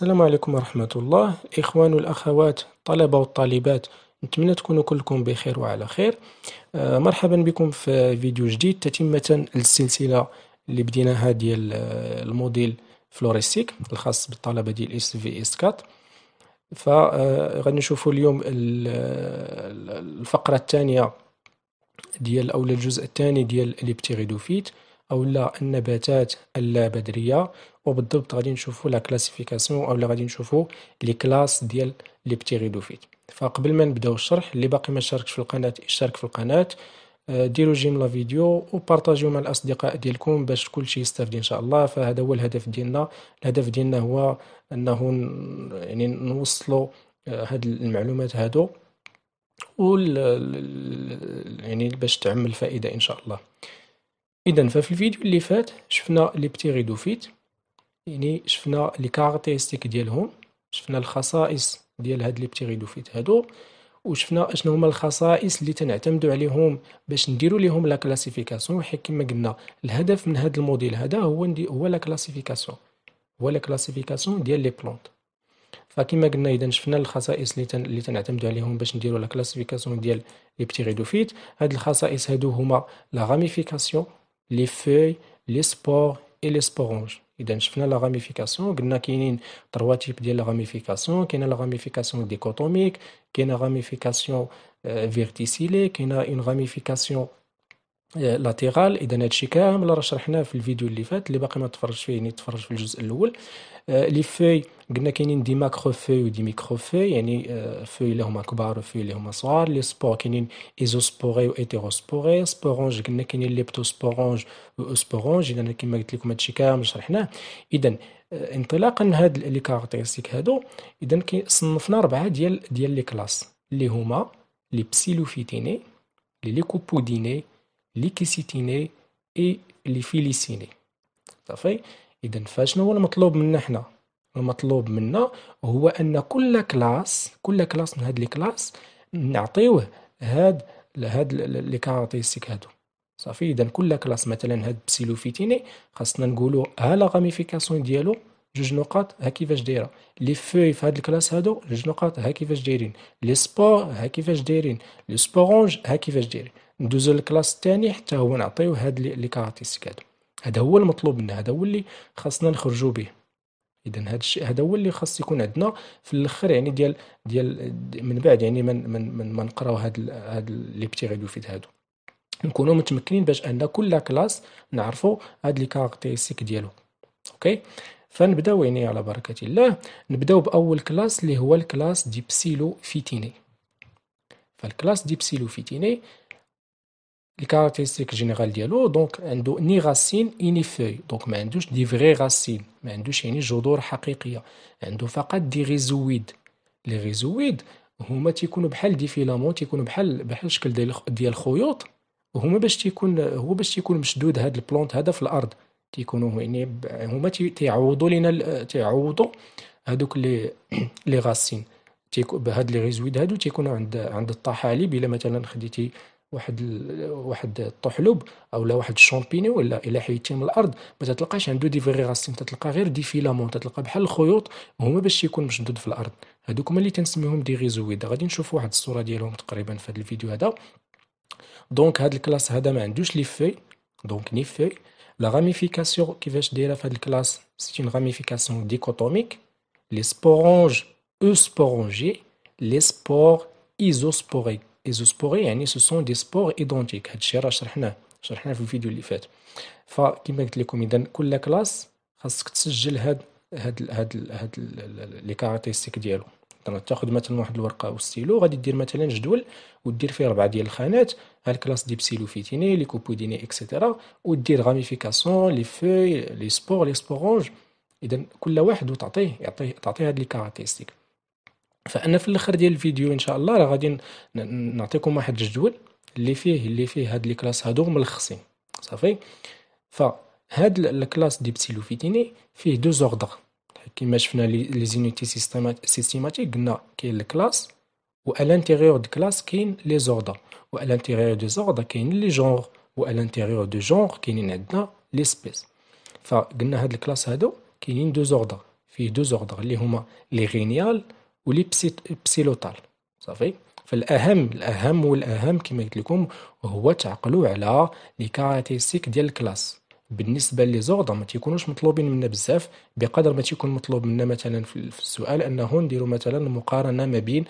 السلام عليكم ورحمة الله إخوان والأخوات الطلبة والطالبات نتمنى تكونوا كلكم بخير وعلى خير آه، مرحبا بكم في فيديو جديد تتمة للسلسلة اللي بديناها ديال آه، الموديل فلوريستيك الخاص بالطلبة ديال اس في اس 4 فغادي آه، نشوفوا اليوم الفقرة الثانية ديال أو الجزء الثاني ديال ليبتيغيدوفيت او لا النباتات اللابدريه وبالضبط غادي نشوفوا لا كلاسيفيكاسيون او لا غادي نشوفوا لي كلاس ديال لي بتيريدوفيت فقبل ما نبداو الشرح اللي باقي ما شاركش في القناه يشارك في القناه آه، ديروا جيم لا فيديو وبارطاجيو مع الاصدقاء ديالكم باش كلشي يستافد ان شاء الله فهذا هو الهدف ديالنا الهدف ديالنا هو انه يعني نوصلوا آه، هاد المعلومات هادو و يعني باش تعمل فائده ان شاء الله اذا ففي الفيديو اللي فات شفنا لي بتيريدوفيت يعني شفنا لي كاركتيرستيك ديالهم شفنا الخصائص ديال هاد لي بتيريدوفيت هادو وشفنا اشنو هما الخصائص اللي تنعتمدوا عليهم باش نديروا ليهم لا كلاسيفيكاسيون حيت كما قلنا الهدف من هاد الموديل هذا هو هو لا كلاسيفيكاسيون هو لا كلاسيفيكاسيون ديال لي بلونت فكما قلنا اذا شفنا الخصائص اللي تن... اللي تنعتمدوا عليهم باش نديروا لا كلاسيفيكاسيون ديال لي بتيريدوفيت هاد الخصائص هادو هما لا غاميفيكاسيون لي فوي لي سبور اي لي سبورونج اذا شفنا لا غاميفيكاسيون قلنا كاينين تروا تيب ديال لا غاميفيكاسيون كاينه لا غاميفيكاسيون ديكوتوميك كاينه غاميفيكاسيون فيرتيسيلي كاينه اون غاميفيكاسيون لاتيرال اذا هادشي كامل راه شرحناه في الفيديو اللي فات اللي باقي ما تفرجش فيه يعني تفرج في الجزء الاول لي فوي قلنا كاينين دي ماكرو في ودي ميكرو في يعني آه، في اللي هما كبار وفي اللي هما صغار لي سبور كاينين ايزوسبوري سبوري سبورونج قلنا كاينين ليبتوسبورونج سبورونج اذا كيما قلت لكم هادشي كامل شرحناه اذا آه، انطلاقا من هاد لي كاركتيرستيك هادو اذا صنفنا اربعه ديال ديال لي كلاس اللي هما لي بسيلوفيتيني لي ليكوبوديني لي كيسيتيني اي لي فيليسيني صافي اذا فاشنو هو المطلوب منا حنا المطلوب منا هو ان كل كلاس كل كلاس من هاد لي كلاس نعطيوه هاد لهاد لي كاراتيستيك هادو صافي اذا كل كلاس مثلا هاد بسيلوفيتيني خاصنا نقولوا ها لا غاميفيكاسيون ديالو جوج نقاط ها كيفاش دايره لي فوي في هاد الكلاس هادو جوج نقاط ها كيفاش دايرين لي سبور ها كيفاش دايرين لي سبورونج ها كيفاش دايرين ندوزو للكلاس الثاني حتى هو نعطيو هاد لي كاراتيستيك هادو هذا هو المطلوب منا هذا هو اللي خاصنا نخرجوا به اذا هذا الشيء هذا هو اللي خاص يكون عندنا في الاخر يعني ديال ديال من بعد يعني من من من, من نقراو هاد هاد لي بتي غيدوفيت هادو نكونوا متمكنين باش ان كل كلاس نعرفوا هاد لي كاركتيرستيك ديالو اوكي فنبداو يعني على بركه الله نبداو باول كلاس اللي هو الكلاس ديبسيلو فيتيني فالكلاس ديبسيلو فيتيني الكاركتيرستيك جينيرال ديالو دونك عنده ني راسين اني فوي دونك ما عندوش دي فغي راسين ما عندوش يعني جذور حقيقيه عنده فقط دي ريزويد لي ريزويد هما تيكونوا بحال دي فيلامون تيكونوا بحال بحال الشكل ديال ديال الخيوط وهما باش تيكون هو باش تيكون مشدود هاد البلونت هذا في الارض تيكونوا يعني هما تيعوضوا لينا تيعوضوا هادوك لي لي غاسين تيكون بهاد لي ريزويد هادو تيكونوا عند عند الطحالب الا مثلا خديتي واحد واحد الطحلب اولا واحد الشامبيني ولا الا حيتي من الارض ما تلقاش عنده دي فيغي راسين غير دي فيلامون تلقى بحال الخيوط هما باش يكون مشدود في الارض هذوك هما اللي تنسميهم دي غيزويد غادي نشوف واحد الصوره ديالهم تقريبا في هذا الفيديو هذا دونك هاد الكلاس هذا ما عندوش لي في دونك ني في لا غاميفيكاسيون كيفاش دايره في هاد الكلاس سي اون غاميفيكاسيون ديكوتوميك لي سبورونج او سبورونجي لي سبور ايزوسبوريك ايزوسبوري يعني سو سون دي سبور ايدونتيك هادشي راه شرحناه شرحناه في الفيديو اللي فات فكما قلت لكم اذا كل كلاس خاصك تسجل هاد هاد هاد هاد لي كاركتيرستيك ديالو تاخذ مثلا واحد الورقه وستيلو غادي دير مثلا جدول ودير فيه ربعه ديال الخانات ها الكلاس دي فيتيني لي كوبوديني اكسيتيرا ودير غاميفيكاسيون لي فوي لي سبور لي سبورونج اذا كل واحد وتعطيه يعطيه تعطيه هاد لي كاركتيرستيك فانا في الاخر ديال الفيديو ان شاء الله راه غادي نعطيكم واحد الجدول اللي فيه اللي فيه هاد لي كلاس هادو ملخصين صافي فهاد الكلاس دي بسيلوفيتيني فيه دو زوردر كيما شفنا لي زينيتي سيستيماتيك قلنا كاين الكلاس و الانتيغيور l'intérieur كلاس كاين لي زوردر و الانتيغيور l'intérieur زوردر كاين لي جونغ و الانتيغيور l'intérieur جونغ كاينين عندنا لي سبيس فقلنا هاد الكلاس هادو كاينين دو زوردر فيه دو زوردر اللي هما لي غينيال ولي بسيلوتال صافي فالاهم الاهم والاهم كما قلت لكم هو تعقلوا على لي كاراتيستيك ديال الكلاس بالنسبه لي زوردر ما تيكونوش مطلوبين منا بزاف بقدر ما تيكون مطلوب منا مثلا في السؤال انه نديروا مثلا مقارنه ما بين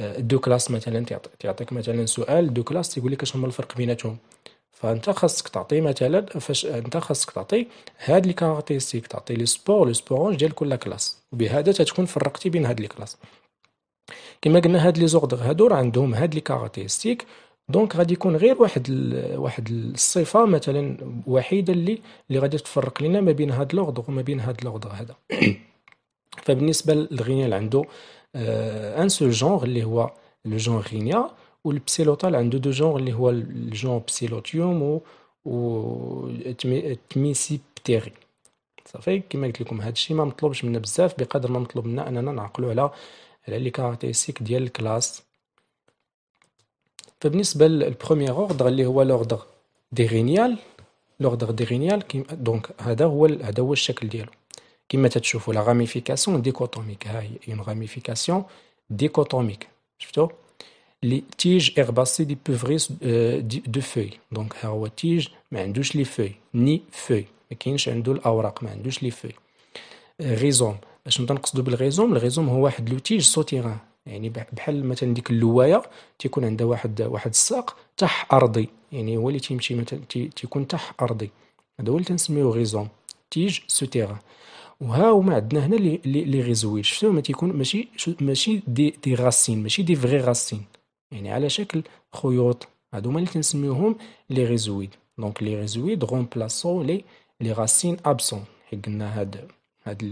آه، دو كلاس مثلا تعطيك مثلا سؤال دو كلاس تيقول لك اش هما الفرق بيناتهم فانت خاصك تعطي مثلا فاش انت خاصك تعطي هاد لي كاراتيستيك تعطي لي سبور لو سبورونج ديال كل كلاس وبهذا تتكون فرقتي بين هاد لي كلاس كما قلنا هاد لي زوردر هادو راه عندهم هاد لي كاراتيستيك دونك غادي يكون غير واحد ال... واحد الصفه مثلا وحيده اللي اللي غادي تفرق لنا ما بين هاد لوردر وما بين هاد لوردغ هذا فبالنسبه للغينيال عنده ان سو جونغ اللي هو لو جونغ غينيا والبسيلوتال عنده دو جونغ اللي هو الجون بسيلوتيوم و و تميسيبتيري صافي كما قلت لكم هذا الشيء ما مطلوبش منا بزاف بقدر ما مطلوب منا اننا نعقلوا على Elle est caractéristique d'iel classe. En ce sens, le premier ordre, est l'ordre des génials, l'ordre des génials, donc à de où à de où est ce que l'iel? Qui la ramification décaatomique, une ramification décaatomique. Je veux les tiges herbacées euh, de feuilles, donc herbe ou tige, mais elles touchent les feuilles, ni feuilles, mais qui ne sont doule au rang, mais elles feuilles. Euh, Raison. اش نبدا نقصدو بالغيزوم الغيزوم هو واحد لوتيج سوتيران يعني بحال مثلا ديك اللوايه تيكون عندها واحد واحد الساق تح ارضي يعني هو اللي تيمشي مثلا تيكون تح ارضي هذا هو اللي تنسميو غيزوم تيج سوتيران وها هما عندنا هنا لي لي لي غيزويت شفتو ما تيكون ماشي ماشي دي دي غاسين ماشي دي فغي غاسين يعني على شكل خيوط هادو هما اللي تنسميوهم لي غيزويد دونك لي غيزويد غومبلاسو لي لي غاسين ابسون حيت قلنا هاد هاد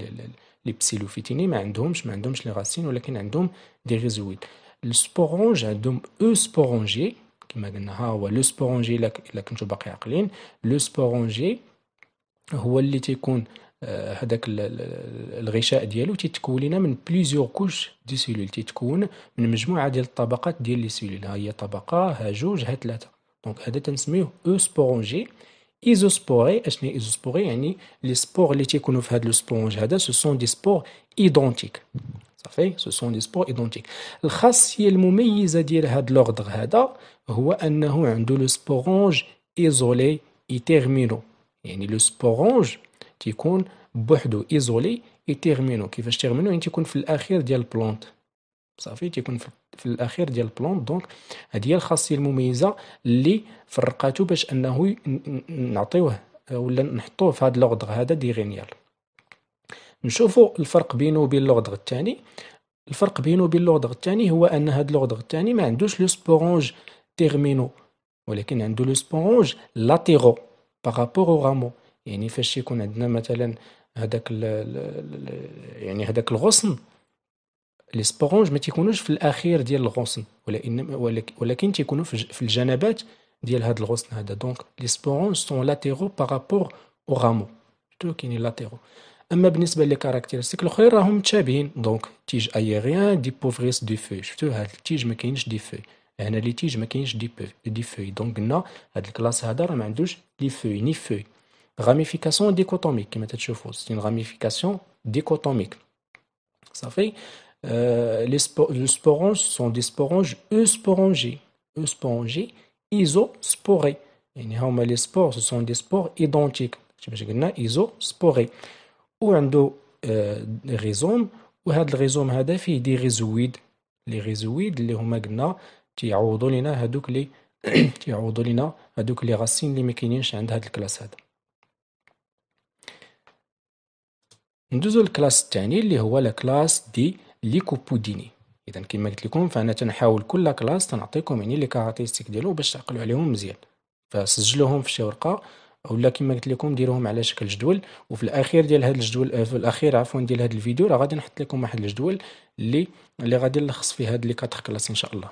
لي بسيلوفيتيني ما عندهمش ما عندهمش لي راسين ولكن عندهم دي غيزويد السبورونج عندهم او سبورونجي كما قلنا ها هو لو سبورونجي الا كنتو باقي عاقلين لو سبورونجي هو اللي تيكون هذاك آه، الغشاء ديالو تيتكون لنا من بليزيور كوش دي سيلول تيتكون من مجموعه ديال الطبقات ديال لي سيلول ها هي طبقه ها جوج ها ثلاثه دونك هذا تنسميوه او e سبورونجي ايزوسبوري اشني ايزوسبوري يعني لي سبور اللي تيكونوا في هذا لو سبونج هذا سو سون دي سبور ايدونتيك صافي سو سون دي سبور ايدونتيك الخاصيه المميزه ديال هاد لوردر هذا هو انه عنده لو سبورونج ايزولي اي تيرمينو يعني لو سبورونج تيكون بوحدو ايزولي اي تيرمينو كيفاش تيرمينو يعني تيكون في الاخير ديال البلونت صافي تيكون في الاخير ديال البلون دونك هذه هي الخاصيه المميزه اللي فرقاتو باش انه نعطيوه آه، ولا نحطوه في هذا لوغدغ هذا غينيال نشوفوا الفرق بينه وبين لوغدغ الثاني الفرق بينه وبين لوغدغ الثاني هو ان هذا لوغدغ الثاني ما عندوش لو سبورونج تيرمينو ولكن عنده لو سبورونج لاتيرو بارابور او رامو يعني فاش يكون عندنا مثلا هذاك يعني هذاك الغصن لي سبورونج ما تيكونوش في الاخير ديال الغصن ولكن انما ولكن تيكونوا في الجنبات ديال هذا الغصن هذا دونك لي سبورونج سون لاتيرو بارابور او رامو تو كاينين لاتيرو اما بالنسبه لي كاركتيرستيك الاخرين راهم متشابهين دونك تيج ايريان دي بوفريس دي في شفتو هاد التيج ما كاينش دي في هنا لي تيج ما كاينش دي دي في دونك قلنا هاد الكلاس هذا راه ما عندوش لي في ني في غاميفيكاسيون ديكوتوميك كما تتشوفو سي غاميفيكاسيون ديكوتوميك صافي les sporanges sont des sporanges eusporangés. Eusporangés, isosporés. les spores, ce sont des spores identiques. isosporés. Ou un rhizome, ou un الريزوم هذا فيه دي ريزويد لي ريزويد اللي هما قلنا تيعوضوا لنا هذوك لي تيعوضوا لنا هذوك لي غاسين اللي ما كاينينش عند هاد الكلاس هذا ندوزو للكلاس الثاني اللي هو لا كلاس دي ليكوبوديني اذا كما قلت لكم فانا تنحاول كل كلاس تنعطيكم يعني لي كاراتيستيك ديالو باش تعقلوا عليهم مزيان فسجلوهم في شي ورقه ولا كما قلت لكم ديروهم على شكل جدول وفي الاخير ديال هذا الجدول آه، في الاخير عفوا ديال هذا الفيديو راه غادي نحط لكم واحد الجدول اللي اللي غادي نلخص فيه هاد لي كاتر كلاس ان شاء الله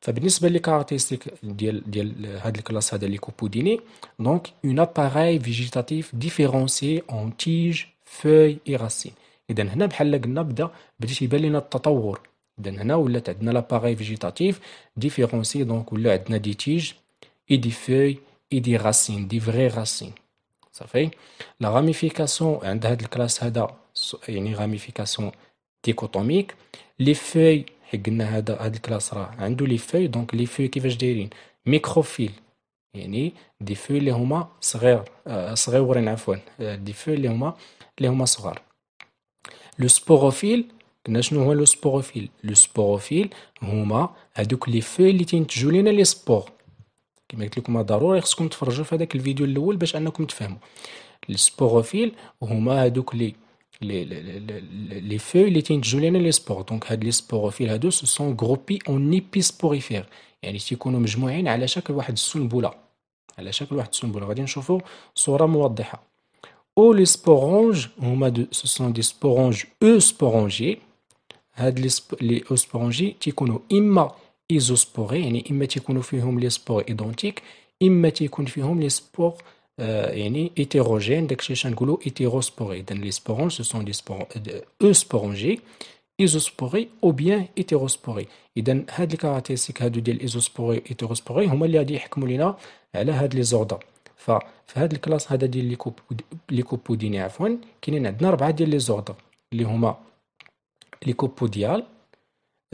فبالنسبه لي كاراتيستيك ديال ديال هاد الكلاس هذا لي كوبوديني دونك اون اباراي فيجيتاتيف ديفيرونسي اون تيج فوي اي راسين اذا هنا بحال قلنا بدا بدا تيبان لنا التطور اذا هنا ولات عندنا لاباغي فيجيتاتيف ديفيرونسي دونك ولا عندنا دي تيج اي دي فوي اي دي راسين دي فغي راسين صافي لا غاميفيكاسيون عند هاد الكلاس هذا يعني غاميفيكاسيون ديكوتوميك لي فوي حيت قلنا هذا هاد الكلاس راه عنده لي فوي دونك لي فوي كيفاش دايرين ميكروفيل يعني دي فوي اللي هما صغير آه، صغيورين عفوا دي آه، فوي اللي هما اللي هما صغار لو سبوروفيل قلنا شنو هو لو سبوروفيل لو سبوروفيل هما هذوك لي في اللي تنتجوا لينا لي سبور كما قلت لكم ضروري خصكم تفرجوا في هذاك الفيديو الاول باش انكم تفهموا السبوروفيل هما هذوك لي لي لي فوي اللي تنتجوا لينا لي سبور دونك هاد لي سبوروفيل هادو سو سون غروبي اون ايبيسبوريفير يعني تيكونوا مجموعين على شكل واحد السنبله على شكل واحد السنبله غادي نشوفوا صوره موضحه les sporanges, ce sont des euh, sporanges e Had Les sont imma isosporés, les imma qui sont les spores identiques, imma qui sont les spores hétérogènes, les sporanges, ce sont des sporanges isosporés ou bien hétérosporés. ces caractéristiques, de isosporés et sont les qui sont les ordres. فهاد الكلاس هذا ديال لي كوب لي كوبوديني عفوا كاينين عندنا اربعه ديال لي زوردر اللي هما لي كوبوديال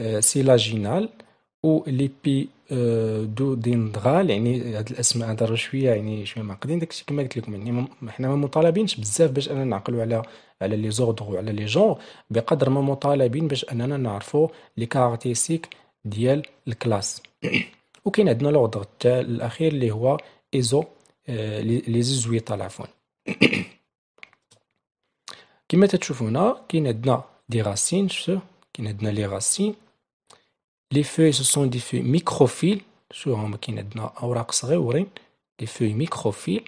آه سيلاجينال و لي بي دو ديندغال يعني هاد الاسماء هضر شويه يعني شويه معقدين داكشي كما قلت لكم يعني حنا ما مطالبينش بزاف باش اننا نعقلوا على على لي زوردر وعلى لي جونغ بقدر ما مطالبين باش اننا نعرفوا لي كاركتيستيك ديال الكلاس وكاين عندنا لوردر الاخير اللي هو ايزو Euh, les isouïtes à la faune qui mette à choufouna qui n'a des racines, ce qui n'a des racines, les feuilles ce sont des feux microphiles sur un qui n'a des feuilles microphiles,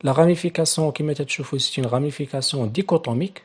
la ramification qui mette à choufou c'est une ramification dichotomique.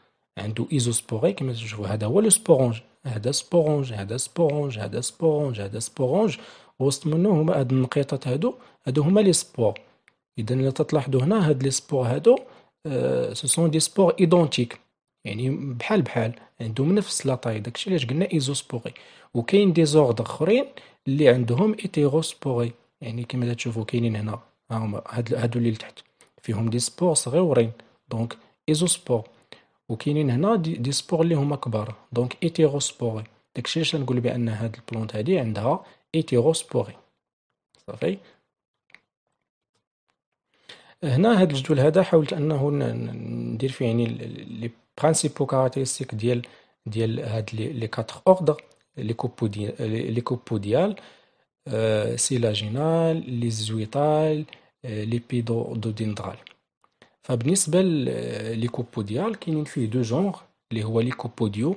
عنده ايزوسبوري كما تشوفوا هذا هو سبورونج هذا سبورونج هذا سبورونج هذا سبورونج هذا سبورونج وسط منه هما هاد النقيطات هادو هادو هما لي سبور اذا الا تلاحظوا هنا هاد لي سبور هادو سو سون دي سبور ايدونتيك يعني بحال بحال عندهم نفس لا طاي داكشي علاش قلنا ايزوسبوري وكاين دي زورد اخرين اللي عندهم ايتيروسبوري يعني كما تشوفوا كاينين هنا ها هما هادو اللي لتحت فيهم دي سبور صغيورين دونك ايزوسبور وكاينين هنا دي, دي سبور اللي هما كبار دونك سبوري داكشي علاش نقول بان هاد البلونت هادي عندها سبوري صافي هنا هاد الجدول هذا حاولت انه ندير فيه يعني لي برينسيبو كاركتيرستيك ديال ديال هاد لي كاتر اوردر لي كوبوديال لي كوبوديال سيلاجينال لي زويتال لي بيدودوديندرال آه، بالنسبه ليكوبوديال كاينين فيه دو جونغ اللي هو ليكوبوديو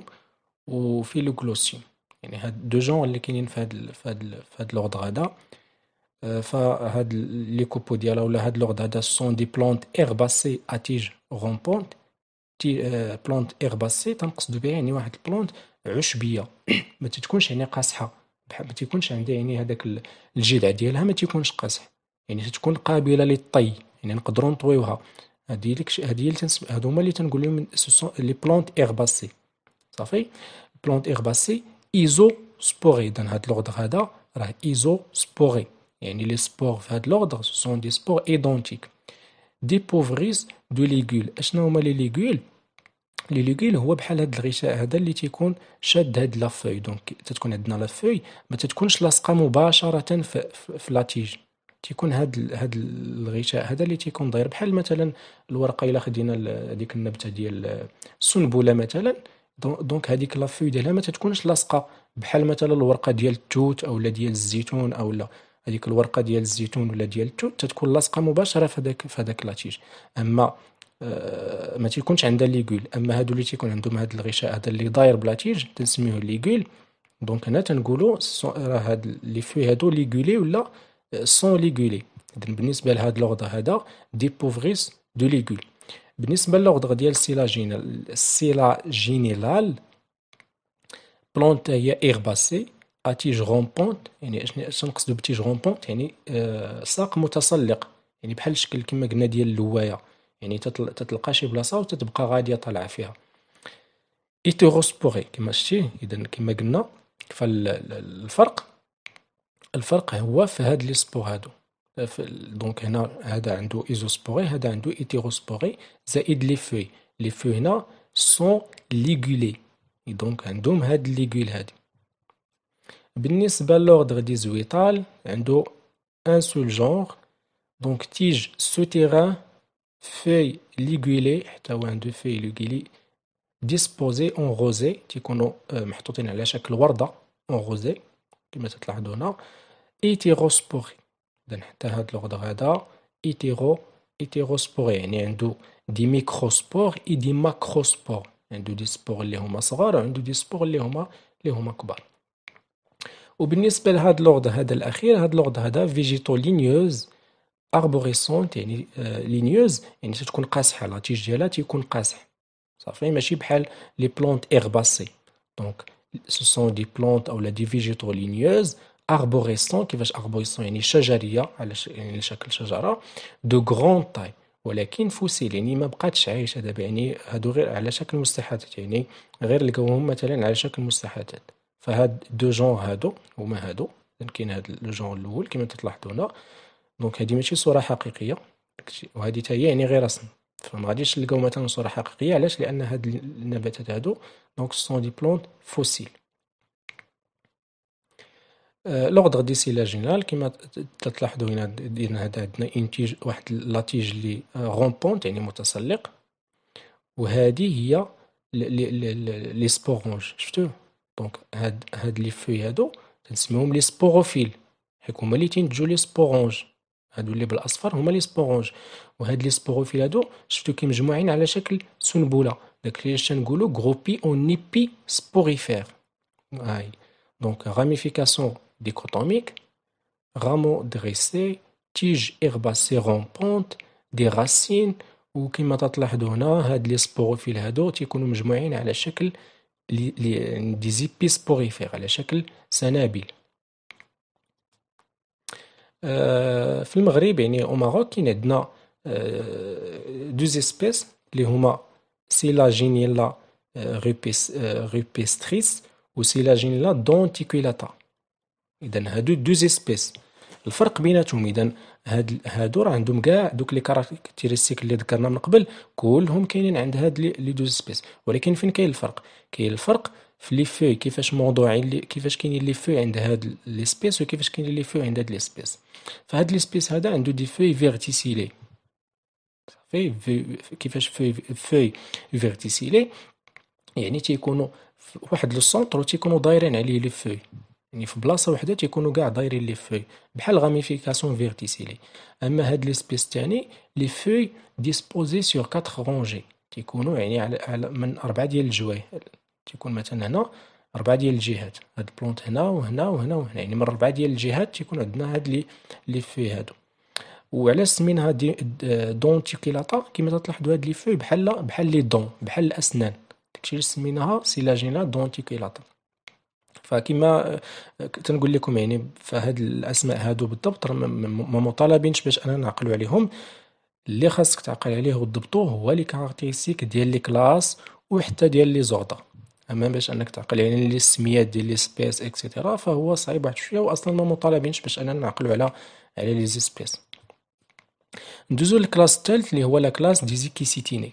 وفي لو غلوسيوم يعني هاد دو جونغ اللي كاينين في هاد ال في هاد في هاد لوغد هذا آه، فهاد ليكوبوديال ولا هاد لوغد هذا سون دي بلونت ايرباسي اتيج غومبونت تي بلونت ايرباسي تنقصدو بها يعني واحد البلونت عشبيه ما تتكونش يعني قاصحه ما تيكونش عندها يعني هذاك الجذع ديالها ما تيكونش قاصح يعني تتكون قابله للطي يعني نقدروا نطويوها هادي لك هادي اللي تنسب هادو هما اللي تنقول لهم لي بلونت ايرباسي صافي بلونت ايرباسي ايزو سبوري دان هاد لوردر هذا راه ايزو سبوري يعني لي سبور في هاد لوردر سون دي سبور ايدونتيك دي بوفريز دو ليغول اشنو هما لي ليغول لي ليغول هو بحال هاد الغشاء هذا اللي تيكون شاد هاد لا فوي دونك تتكون عندنا فوي ما تتكونش لاصقه مباشره في, في لاتيج تيكون هاد هاد الغشاء هذا اللي تيكون داير بحال مثلا الورقه الا خدينا هذيك النبته ديال السنبله مثلا دونك هذيك فوي ديالها ما تتكونش لاصقه بحال مثلا الورقه ديال التوت لا ديال الزيتون او لا هذيك الورقه ديال الزيتون ولا ديال التوت تتكون لاصقه مباشره في هذاك في هذاك لاتيج اما آه، ما تيكونش عندها ليغول اما هادو اللي تيكون عندهم هذا الغشاء هذا اللي داير بلاتيج تنسميوه ليغول دونك هنا تنقولوا راه هاد لي فوي هادو ليغولي ولا سون ليغولي إذا بالنسبة لهذا لوغدر هذا ديبوفغيس دو ليغول بالنسبة للوغدر ديال سيلا جينيلال بلونت هي إيرباسي اتيج غومبونت يعني شنو نقصدو بتيج غومبونت يعني آه، ساق متسلق يعني بحال الشكل كما قلنا ديال اللوايه يعني تتلقى شي بلاصه وتتبقى غاديه طالعه فيها ايتيروسبوري كما شتي اذا كما قلنا كفال الفرق الفرق هو في هاد لي سبور هادو آه، دونك هنا هذا عنده ايزوسبوري هذا عنده ايتيروسبوري زائد لي في لي في هنا سون ليغولي دونك عندهم هاد ليغول هادي بالنسبه لوردر دي زويتال عنده ان سول جونغ دونك تيج سوتيران في ليغولي حتى هو عنده في ليغولي ديسبوزي اون غوزي تيكونوا آه، محطوطين على شكل ورده اون غوزي كما تلاحظوا هنا ايتيروسبوري اذا حتى هاد لوغدر هذا ايتيرو ايتيروسبوري يعني عنده دي ميكروسبور اي دي ماكروسبور عنده دي سبور اللي هما صغار وعنده دي سبور اللي هما اللي هما كبار وبالنسبه لهاد لورد هذا الاخير هاد لورد هذا فيجيتو لينيوز اربوريسونت يعني لينيوز آه، يعني تكون قاصحه تيج ديالها تيكون قاصح صافي ماشي بحال لي بلونت ايرباسي دونك سو سون دي بلونت او لا دي فيجيتو لينيوز اربوريسون كيفاش اربوريسون يعني شجريه على يعني شكل شجره دو غران تاي ولكن فوسيل يعني ما بقاتش عايشه دابا يعني هادو غير على شكل مستحاثات يعني غير لقاوهم مثلا على شكل مستحاثات فهاد دو جون هادو هما هادو كاين هاد لو جون الاول كما تلاحظوا هنا دونك هادي ماشي صوره حقيقيه وهادي حتى هي يعني غير رسم فما غاديش نلقاو مثلا صوره حقيقيه علاش لان هاد النباتات هادو دونك سون دي بلونت فوسيل لوغدغ ديسيلاجينال كيما تلاحظوا هنا دينا هذا عندنا انتاج واحد لاتيج لي رومبونت يعني متسلق وهذه هي لي سبورونج شفتوه دونك هاد هاد لي فوي هادو تنسميهم لي سبوروفيل حيت هما اللي تينتجو لي سبورونج هادو اللي بالاصفر هما لي سبورونج وهاد لي سبوروفيل هادو شفتو كي مجموعين على شكل سنبوله داك اللي تنقولو غروبي اون نيبي سبوريفير هاي دونك راميفيكاسيون dichotomique, rameaux dressés, tiges herbacées rampantes, دي راسين وكما تلاحظوا هنا هاد لي سبوروفيل هادو تيكونوا مجموعين على شكل لي دي زيبي سبوريفير على شكل سنابل آه في المغرب يعني او ماروك كاين عندنا آه دوز اسبيس اللي هما سيلا جينيلا آه و روبيستريس وسيلا جينيلا دونتيكولاتا اذا هادو دوز اسبيس الفرق بيناتهم اذا هاد هادو راه عندهم كاع دوك لي كاركتيرستيك اللي ذكرنا من قبل كلهم كاينين عند هاد لي دوز سبيس ولكن فين كاين الفرق كاين الفرق في لي فوي كيفاش موضوعين كيفاش كاينين لي فوي عند هاد لي سبيس وكيفاش كاينين لي فوي عند هاد لي سبيس فهاد لي سبيس هذا عنده دي فوي فيرتيسيلي صافي كيفاش فوي في فيرتيسيلي يعني تيكونوا واحد لو سونتر تيكونوا دايرين عليه لي فوي يعني في بلاصه وحده تيكونوا كاع دايرين لي فوي بحال غاميفيكاسيون فيرتيسيلي اما هاد ليسبيس تاني لي فوي ديسبوزي سور 4 رونجي تيكونوا يعني على من اربعه ديال الجواي تيكون مثلا هنا اربعه ديال الجهات هاد البلونت هنا وهنا وهنا وهنا يعني من اربعه ديال الجهات تيكون عندنا هاد لي لي فوي هادو وعلاش سمينها دي دونتيكيلاطا كما تلاحظوا هاد لي فوي بحال بحال لي دون بحال الاسنان داكشي اللي سميناها سيلاجينا دونتيكيلاطا فكما آه، تنقول لكم يعني فهاد الاسماء هادو بالضبط ما مطالبينش باش انا نعقلوا عليهم اللي خاصك تعقل عليه وتضبطوه هو لي كاركتيرستيك ديال لي كلاس وحتى ديال لي زوردر اما باش انك تعقل يعني لي سميات ديال لي سبيس اكسيتيرا فهو صعيب واحد شويه واصلا ما مطالبينش باش انا نعقلوا على على لي سبيس ندوزو للكلاس الثالث اللي هو لا كلاس ديزيكيسيتيني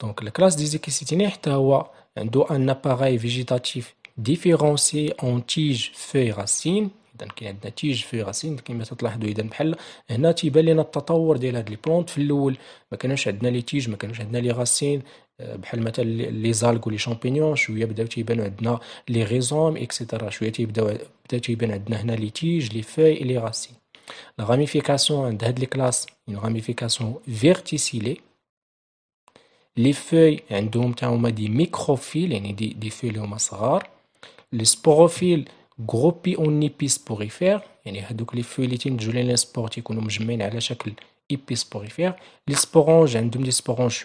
دونك الكلاس ديزيكيسيتيني حتى هو عندو un appareil végétatif différencié en tige, feuilles et racines. Donc il y a عندنا tige, feuilles et racines. Comme vous le remarquez, donc par exemple, ici on voit l'évolution de cette plante. Au début, nous n'avions pas de tige, nous n'a pas de racines, comme par exemple les algues ou les champignons, un peu, ils ont commencé à apparaître chez nous les rhizomes et cetera, un peu, la tige, les feuilles et les racines. La ramification de cette classe, il y ramification verticillée. لي فوي عندهم تا هما دي ميكروفيل يعني دي دي فوي اللي هما صغار يعني لي سبوروفيل غروبي اون ايبيسبوريفير يعني هذوك لي فوي اللي تينتجو لي سبور تيكونوا مجمعين على شكل ايبيسبوريفير لي سبورونج عندهم لي سبورونج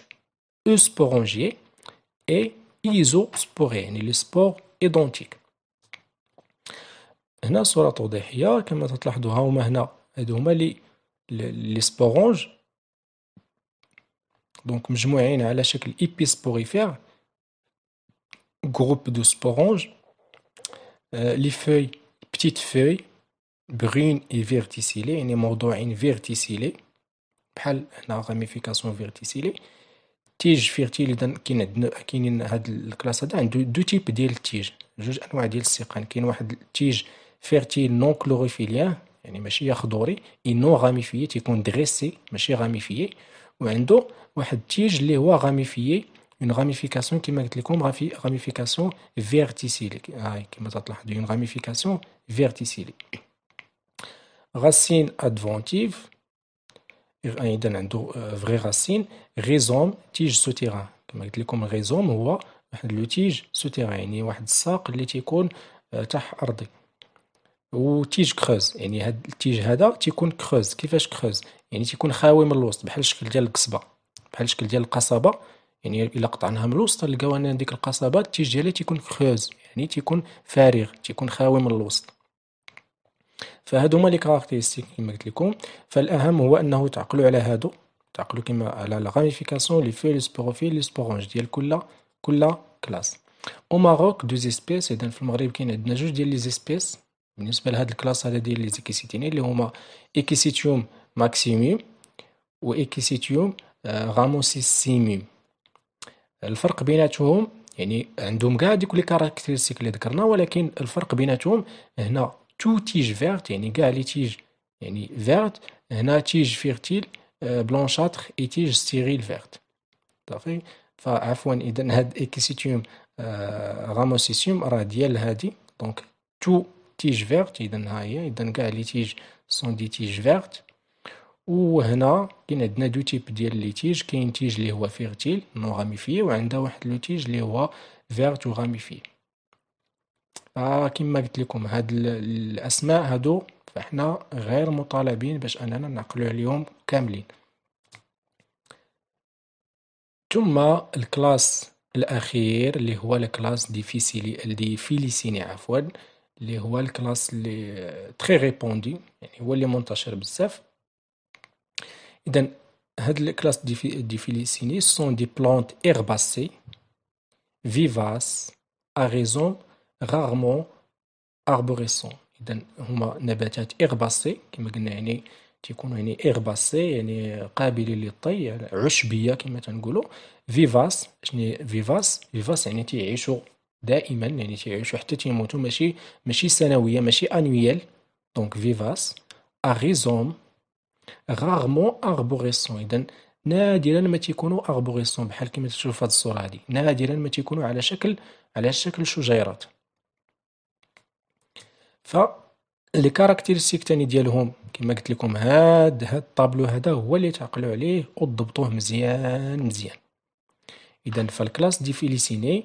او سبورونجي اي ايزو سبوري يعني لي سبور ايدونتيك هنا صورة توضيحية كما تلاحظوا ها هما هنا هادو هما لي لي سبورونج Donc, je me suis rendu à la chèque hypisporifère, groupe de sporanges, euh, les feuilles, petites feuilles, brunes et verticillées, et les mordoines verticillées, les la ramification verticillée, tiges fertiles qui n'ont pas de classes de deux types de tiges. Je me suis rendu à qui ne pas de tiges fertiles non chlorophylliennes, des machines ardorées et non ramifiées, qui sont dressées, machines ramifiées. وعنده واحد التيج اللي هو غاميفيي اون غاميفيكاسيون كيما قلت لكم غافي غاميفيكاسيون فيرتيسيلي هاي كيما تلاحظوا اون غاميفيكاسيون فيرتيسيلي غاسين ادفونتيف اذا عنده فغي غاسين ريزوم تيج سوتيران كما قلت لكم الريزوم هو واحد لو تيج سوتيران يعني واحد الساق اللي تيكون آه، تحت ارضي وتيج كروز يعني هاد التيج هذا تيكون كروز كيفاش كروز يعني تيكون خاوي من الوسط بحال الشكل ديال القصبه بحال الشكل ديال القصبه يعني الا قطعناها من الوسط تلقاو ان ديك القصبه التيج ديالها تيكون كروز يعني تيكون فارغ تيكون خاوي من الوسط فهادو هما لي كاركتيرستيك كما قلت لكم فالاهم هو انه تعقلوا على هادو تعقلوا كما على لا غاميفيكاسيون لي في لي سبوروفيل لي سبورونج ديال كل كل كلاس او ماروك دو زيسبيس اذا في المغرب كاين عندنا جوج ديال لي زيسبيس بالنسبه لهاد الكلاس هذا ديال لي زيكيسيتينين اللي هما ايكيسيتيوم و ايكيسيتيوم آه، غاموسيسيميوم الفرق بيناتهم يعني عندهم كاع ديك لي كاركتيرستيك اللي ذكرنا ولكن الفرق بيناتهم هنا تو تيج فيرت يعني كاع لي تيج يعني فيرت هنا تيج فيرتيل آه، بلونشاتر اي تيج ستيريل فيرت صافي فعفوا اذا هاد ايكيسيتيوم آه، غاموسيسيوم راه ديال هادي دونك تو تيج فيرت اذا ها هي اذا كاع لي تيج سون دي تيج فيرت وهنا كاين عندنا دو تيب ديال لي تيج كاين تيج اللي هو فيرتيل نو غاميفي وعندها واحد لو تيج اللي هو فيرت وغاميفي كما قلت لكم هاد الاسماء هادو فاحنا غير مطالبين باش اننا نعقلو عليهم كاملين ثم الكلاس الاخير اللي هو الكلاس ديفيسيلي فيسيلي دي فيليسيني عفوا اللي هو الكلاس اللي تري ريبوندي يعني هو اللي منتشر بزاف اذا هاد الكلاس دي فيليسيني سون دي بلانت ايرباسي فيفاس اريزون ريزون اربوريسون اذا هما نباتات ايرباسي كما قلنا يعني تيكونوا يعني ايرباسي يعني قابلين للطي عشبيه كما تنقولوا فيفاس شنو فيفاس فيفاس يعني تيعيشوا دائما يعني تيعيشوا حتى تيموتوا ماشي ماشي سنويه ماشي انويل دونك فيفاس اغيزوم غارمون اربوريسون اذا نادرا ما تيكونوا اربوريسون بحال كما تشوف في هذه الصوره هذه نادرا ما تيكونوا على شكل على شكل شجيرات ف لي كاركتيرستيك تاني ديالهم كما قلت لكم هاد هاد الطابلو هذا هو اللي تعقلوا عليه وضبطوه مزيان مزيان اذا فالكلاس دي فيليسيني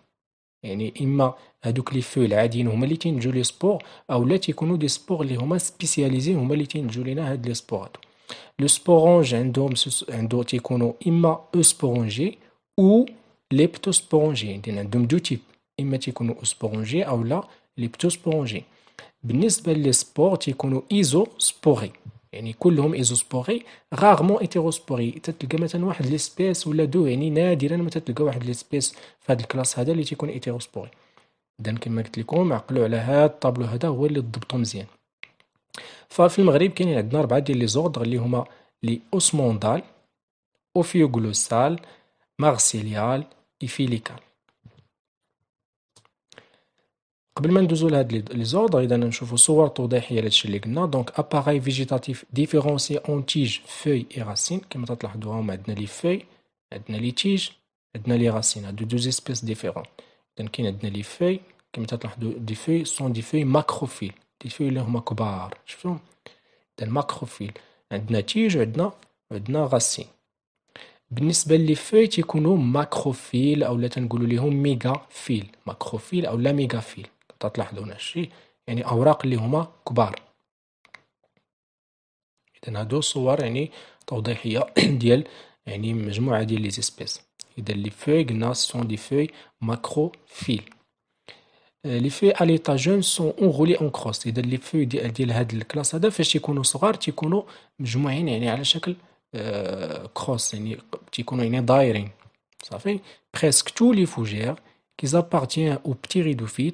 يعني اما هذوك لي فو العاديين هما اللي تينتجوا لي سبور اولا تيكونوا دي سبور اللي هما سبيسياليزي هما اللي تينتجوا لينا هاد لي سبور هادو لو سبورونج عندهم عندو تيكونوا اما او سبورونجي او ليبتو سبورونجي عندنا يعني عندهم دو تيب اما تيكونوا او سبورونجي اولا ليبتو سبورونجي بالنسبه لي سبور تيكونوا ايزو سبوري يعني كلهم ايزوسبوري غارمون ايتيروسبوري تتلقى مثلا واحد ليسبيس ولا دو يعني نادرا ما تتلقى واحد ليسبيس في هذا الكلاس هذا اللي تيكون ايتيروسبوري اذا كما قلت لكم عقلوا على هذا الطابلو هذا هو اللي ضبطو مزيان ففي المغرب كاينين عندنا اربعه ديال لي زوردر اللي هما لي اوسموندال اوفيوغلوسال مارسيليال ايفيليكال قبل ما ندوزو لهاد لي زورد اذا نشوفو صور توضيحيه لهادشي اللي قلنا دونك اباراي فيجيتاتيف ديفيرونسي اون تيج فوي اي راسين كما تلاحظوا هما عندنا لي فوي عندنا لي تيج عندنا لي راسين هادو دوز اسبيس ديفيرون اذا كاين عندنا لي فوي كما تلاحظوا دي فوي سون دي فوي ماكروفيل دي فوي اللي هما كبار شفتوهم اذا ماكروفيل عندنا تيج وعندنا عندنا راسين بالنسبه لي فوي تيكونوا ماكروفيل اولا تنقولوا ليهم ميغا فيل ماكروفيل اولا ميغا فيل تلاحظون هالشي يعني اوراق اللي هما كبار اذا هادو صور يعني توضيحيه ديال يعني مجموعه ديال لي زيسبيس اذا لي فوي قلنا سون دي فوي ماكروفيل آه، لي فوي على جون سون اونغولي اون كروس اذا لي فوي ديال ديال هاد الكلاس هذا فاش يكونوا صغار تيكونوا مجموعين يعني على شكل كروس آه، يعني تيكونوا يعني دايرين صافي بريسك تو لي فوجير كيزابارتيان او بتي ريدوفيت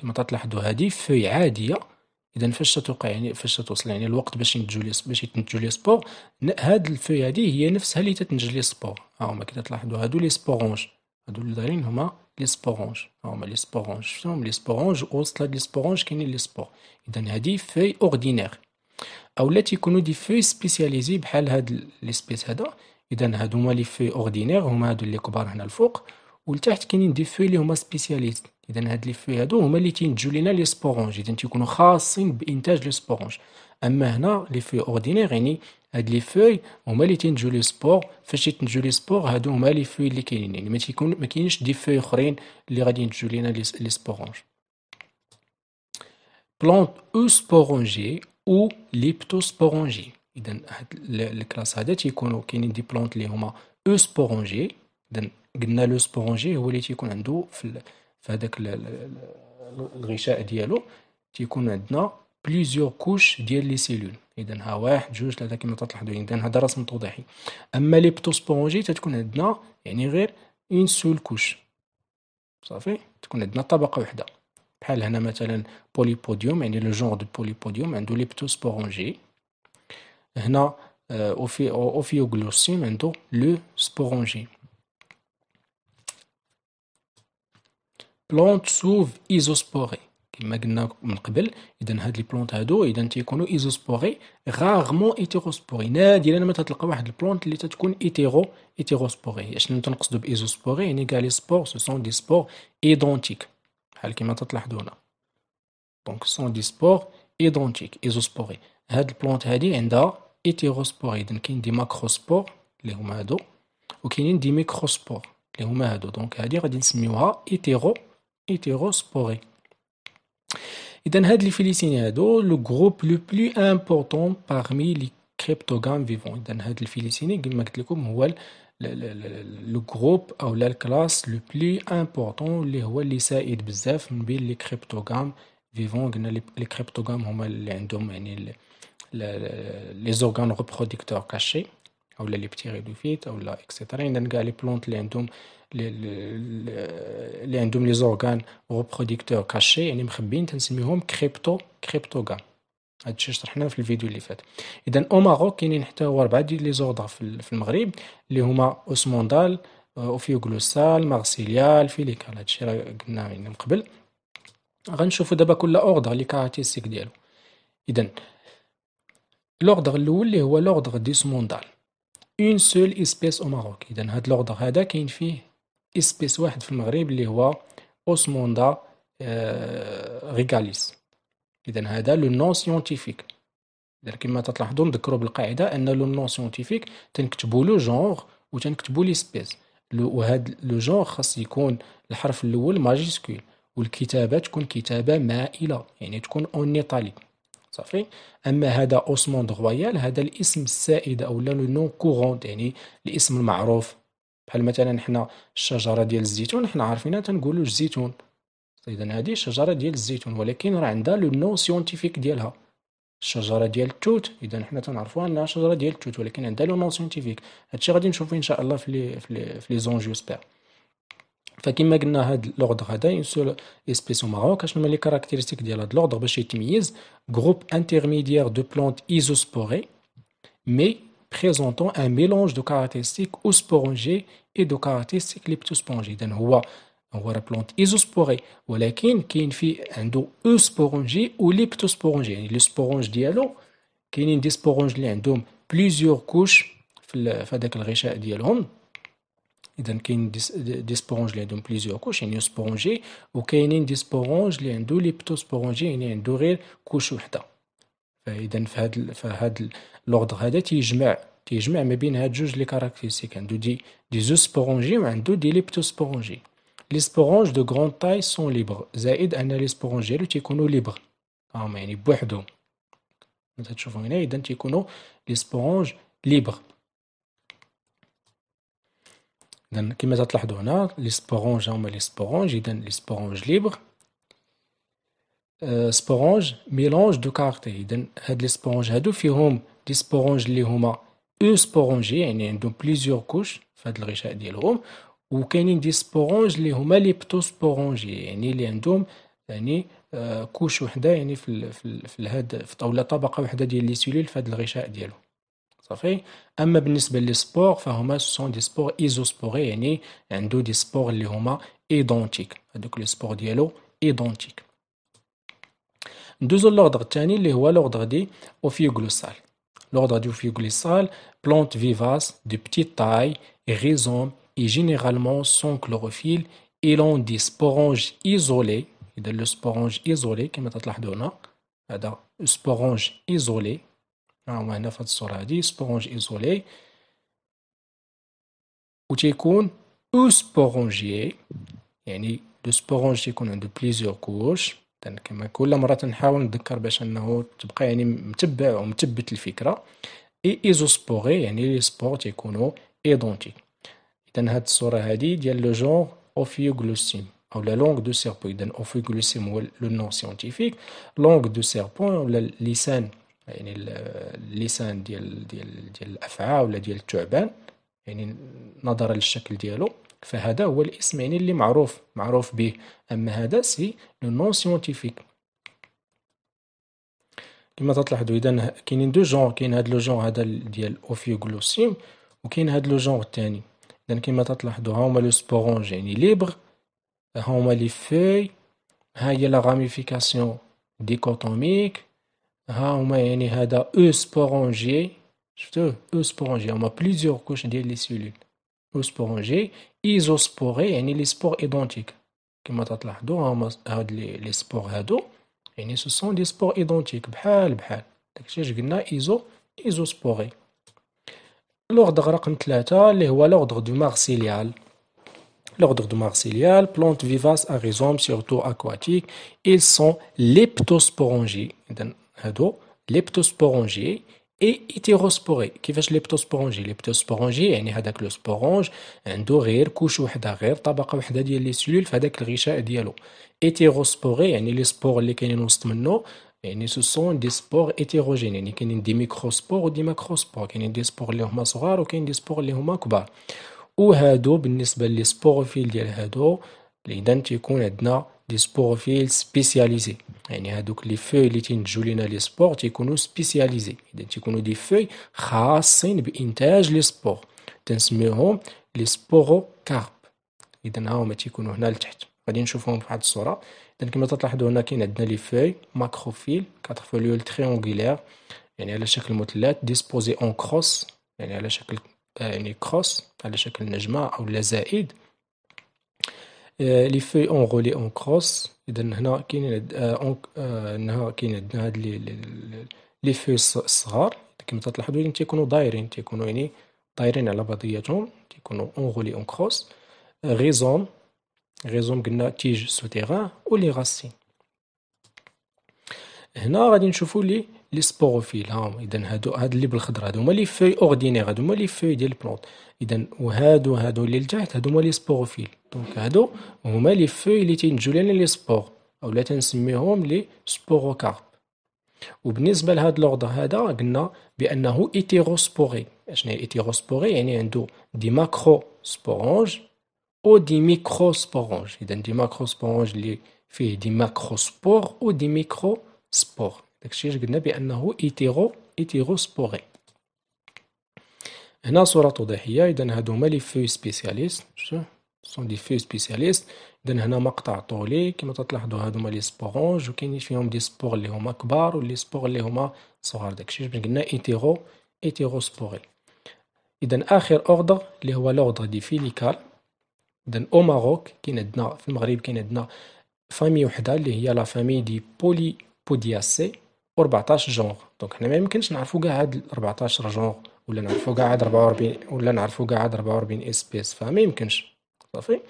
كما تلاحظوا هذه فوي عاديه اذا فاش تتوقع يعني فاش توصل يعني الوقت باش ينتجوا لي باش يتنتجوا لي سبور هاد الفوي هادي هي نفسها اللي تتنتج لي سبور ها هما كي تلاحظوا هادو لي سبورونج هادو اللي دايرين هما لي سبورونج ها هما لي سبورونج شفتهم لي سبورونج وسط هاد لي سبورونج كاينين لي سبور اذا هادي فوي اوردينير او لا تيكونوا دي فوي سبيسياليزي بحال هاد لي سبيس هذا اذا هادو هما لي فوي اوردينير هما هادو اللي كبار هنا الفوق ولتحت كاينين دي فوي اللي هما سبيسياليست اذا هاد لي فوي هادو هما اللي تينتجو لينا لي سبورونج اذا تيكونوا خاصين بانتاج لي سبورونج اما هنا لي فوي اوردينير يعني هاد لي فوي هما اللي تينتجو لي سبور فاش تينتجوا لي سبور هادو هما لي فوي اللي كاينين يعني ما تيكون ما كاينش دي فوي اخرين اللي غادي ينتجو لينا لي سبورونج بلونت او سبورونجي او ليبتوسبورونجي اذا هاد الكلاس هذا تيكونوا كاينين دي بلونت اللي هما او سبورونجي اذا قلنا لو سبونجي هو اللي تيكون عنده في في هذاك الغشاء ديالو تيكون عندنا بليزيور كوش ديال لي سيلول اذا ها واحد جوج ثلاثه كما تلاحظوا اذا هذا رسم توضيحي اما لي بتوسبونجي تتكون عندنا يعني غير اون سول كوش صافي تكون عندنا طبقه وحده بحال هنا مثلا بوليبوديوم يعني لو جونغ دو بوليبوديوم عنده ليبتوسبورونجي هنا اوفيوغلوسين عنده لو سبورونجي Plantes sous isosporées. comme magnac on a dit bel? Donc, dans cette plante-là, deux identiques ont eu Rarement hétérosporines. Et dans le cas de plante, qui est actuellement hétéro-hétérosporé. Et chez nous dans le cas de l'isosporé, les spores, ce sont des spores identiques. comme vous est actuellement deux-là. Donc, sont des spores identiques isosporées. Cette plante a dit un deux hétérosporé dans qui ont des macrospores les homéados, ou qui des microspores les homéados. Donc, elle dit qu'elle est hétéro hétérosporé. Et dans les félicinés, le groupe le plus important parmi les cryptogames vivants. dans les félicinés, vous le, c'est le groupe ou la classe le plus important les les cryptogames vivants les cryptogames les, les organes reproducteurs cachés ou les ptérodophytes ou etc. Et les plantes les اللي, عندهم لي زورغان غوبروديكتور كاشي يعني مخبيين تنسميهم كريبتو كريبتوغان هادشي شرحناه في الفيديو اللي فات اذا او ماروك كاينين حتى هو اربعه ديال لي زوردر في المغرب اللي هما اوسموندال آه، اوفيوغلوسال مارسيليال فيليكال هادشي راه قلناه يعني من قبل غنشوفوا دابا كل اوردر لي كاراتيستيك ديالو اذا لوردر الاول اللي هو لوردر ديسموندال اون سول اسبيس او ماروك اذا هاد لوردر هذا كاين فيه اسبيس واحد في المغرب اللي هو اوسموندا آه، ريغاليس اذا هذا لو نون سيونتيفيك اذا كما تلاحظون نذكروا بالقاعده ان لو نون سيونتيفيك تنكتبوا لو جونغ وتنكتبوا لي سبيس وهذا لو جونغ خاص يكون الحرف الاول ماجيسكول والكتابه تكون كتابه مائله يعني تكون اون ايطالي صافي اما هذا اوسمون رويال هذا الاسم السائد او لا لو نون كورونت يعني الاسم المعروف بحال مثلا حنا الشجره ديال الزيتون حنا عارفينها تنقولوا الزيتون اذا هذه شجره ديال الزيتون ولكن راه عندها لو نو سيونتيفيك ديالها الشجره ديال التوت اذا حنا تنعرفوها انها شجره ديال التوت ولكن عندها لو نو سيونتيفيك هادشي غادي نشوفو ان شاء الله في لي في لي في لي زون فكما قلنا هاد لوغدر هذا اون سول اسبيسو ماروك اشنو لي كاركتيرستيك ديال هاد لوغدر باش يتميز جروب انترميديير دو بلانت ايزوسبوري مي présentant un mélange de caractéristiques osporongées ايدوكاراتيس كليبتوسبونجي اذا هو هو راه بلونت ايزوسبوري ولكن كاين في عنده اوسبورونجي وليبتوسبورونجي يعني لي سبورونج ديالو كاينين دي سبورونج اللي عندهم بليزيور كوش في هذاك الغشاء ديالهم اذا كاين دي سبورونج اللي عندهم بليزيور كوش يعني سبورونجي وكاينين دي سبورونج اللي عنده ليبتوسبورونجي يعني عنده غير كوش وحده فاذا في هذا في هذا لوردر هذا تيجمع Il y les caractéristiques. Il des et des Les de grande taille sont libres. Les libre, les sporonges sont libres. libres. ils sont libres. libres. ils sont libres. les libres. Les sont mélange de caractéristiques. Ces sont libres. او سبورونجي يعني عندهم بليزيور كوش في هذا الغشاء ديالهم وكاينين دي سبورونج اللي هما لي بتو سبورونجي يعني اللي عندهم يعني كوش وحده يعني في في هاد في طاوله طبقه وحده ديال لي سيلول في هذا الغشاء ديالو صافي اما بالنسبه لي سبور فهما سون دي سبور ايزوسبوري يعني عنده دي سبور اللي هما ايدونتيك هذوك لي سبور ديالو ايدونتيك ندوزو لوردر الثاني اللي هو لوردر دي اوفيوغلوسال l'ordre du fuglissal, plante vivace de petite taille, rhizome et généralement sans chlorophylle et l'ont des sporanges isolés. Il le sporange isolé qui est un sporange isolé. On a dit sporange isolé. Ou tchèkoun ou sporangier. Le sporange tchèkoun de plusieurs couches. جدا كما كل مره نحاول نذكر باش انه تبقى يعني متبع ومثبت الفكره اي ايزوسبوري يعني لي سبور تيكونوا ايدونتيك اذا هاد الصوره هادي ديال لو جونغ اوفيوغلوسيم او لا لونغ دو سيربون اذا اوفيوغلوسيم هو لو نو سيانتيفيك لونغ دو سيربون ولا اللسان يعني اللسان ديال ديال ديال الافعى ولا ديال الثعبان يعني نظرا للشكل ديالو فهذا هو الاسم يعني اللي معروف معروف به أما هذا سي لو نون سيونتيفيك كما تلاحظوا إذا كاينين دو جونغ كاين هاد لو جونغ هذا ديال أوفيوغلوسيوم وكاين هاد لو جونغ الثاني إذا كما تلاحظوا هما لو سبورونج يعني ليبر هما لي في ها هي لا غاميفيكاسيون ديكوتوميك ها هما يعني هذا او سبورونجي شفتوه او سبورونجي هما بليزيور كوش ديال لي سيلول le sporangier, isosporé, et les spores identiques. Comme on l'a dit, les spores ado, ce sont des spores identiques. Bhal, bhal. Donc, je vais dire iso, isosporé. L'ordre de l'ordre de l'ordre du marsilial. L'ordre du marsilial, plante vivace à rhizome, surtout aquatique. ils sont leptosporangiers. Donc, leptosporangiers. اي ايتيروسبوري كيفاش ليبتوسبورانجي ليبتوسبورانجي يعني هذاك لو سبورونج عنده غير كوش وحده غير طبقه وحده ديال لي سيلول في هذاك الغشاء ديالو ايتيروسبوري يعني لي سبور اللي كاينين وسط منه يعني سو سون دي سبور ايتيروجين يعني كاينين دي ميكرو سبور ودي ماكرو سبور كاينين دي سبور اللي هما صغار وكاين دي سبور اللي هما كبار وهادو بالنسبه لي سبوروفيل ديال هادو تيكون عندنا دي سبوروفيل سبيسياليزي يعني هادوك لي فوي اللي تينتجوا لينا لي سبور تيكونوا سبيسياليزي اذا تيكونوا دي فوي خاصين بانتاج لي سبور تنسميوهم لي سبورو كارب اذا ها هما تيكونوا هنا لتحت غادي نشوفهم في واحد الصوره اذا كما تلاحظوا هنا كاين عندنا لي فوي ماكروفيل كاتر فوليول تريانغولير يعني على شكل مثلث ديسبوزي اون كروس يعني على شكل يعني كروس على شكل نجمه او زائد لي فوي اونغولي اون كروس اذا هنا كاين هنا كاين عندنا هاد لي لي فوي الصغار كما تلاحظوا يعني تيكونوا دايرين تيكونوا يعني دايرين على بعضياتهم تيكونوا اونغولي اون كروس غيزوم غيزوم قلنا تيج سوتيغان لي غاسين هنا غادي نشوفوا لي لي سبوروفيل ها اذا هادو هاد اللي بالخضر هادو هما لي فوي اوردينير هادو هما لي فوي ديال البلونط اذا وهادو هادو اللي لتحت هادو هما لي سبوروفيل دونك هادو هما لي فوي اللي تينتجو لنا لي سبور اولا تنسميهم لي سبوروكارب وبالنسبه لهاد لوردر هذا قلنا بانه ايتيروسبوري شنو هي ايتيروسبوري يعني عنده دي ماكرو سبورونج او دي ميكرو سبورونج اذا دي ماكرو سبورونج اللي فيه دي ماكرو سبور او دي ميكرو سبور داكشي اللي قلنا بانه ايتيرو ايتيروسبوري هنا صورة توضيحية إذا هادو هما لي فوي سبيسياليست سون دي فوي سبيسياليست إذا هنا مقطع طولي كما تلاحظوا هادو هما لي سبورونج وكاين فيهم دي سبور اللي هما كبار لي سبور اللي هما صغار داكشي جبنا قلنا إيتيرو إيتيرو سبوري إذا آخر أوردر اللي هو لوردر دي فيليكال إذا أو ماروك كاين عندنا في المغرب كاين عندنا فامي وحدة اللي هي لا فامي دي بولي بودياسي و 14 جونغ دونك حنا ما يمكنش نعرفو كاع هاد 14 جونغ ولا نعرفو قاعد 44 ولا نعرفو قاعد 44 اسبيس فما يمكنش صافي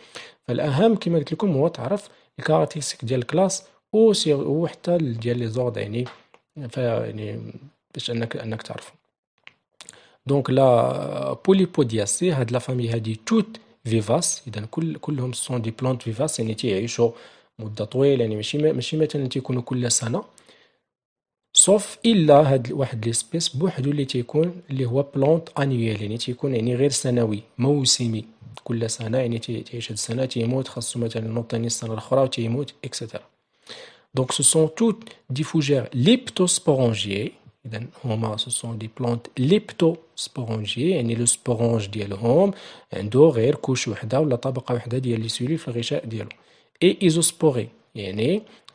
فالاهم كما قلت لكم هو تعرف الكاركتيرستيك ديال الكلاس وحتى ديال لي زورد يعني يعني باش انك انك تعرفو دونك لا بوليبودياسي هاد لا فامي هادي توت فيفاس اذا كل كلهم سون دي بلانت فيفاس يعني تيعيشوا مده طويله يعني ماشي ماشي مثلا تيكونوا كل سنه سوف الا هاد واحد ليسبيس بوحدو اللي تيكون اللي هو بلونت انيويل يعني تيكون يعني غير سنوي موسمي كل سنه يعني تيعيش هاد السنه تيموت خاصو مثلا نوطاني ثاني السنه الاخرى وتيموت اكسيتيرا دونك سو سون توت دي فوجير ليبتوسبورانجيي اذا هما سو سون دي بلونت ليبتوسبورانجيي يعني لو سبورونج ديالهم عنده غير كوش وحده ولا طبقه وحده ديال لي سولي في الغشاء ديالو اي ايزوسبوري يعني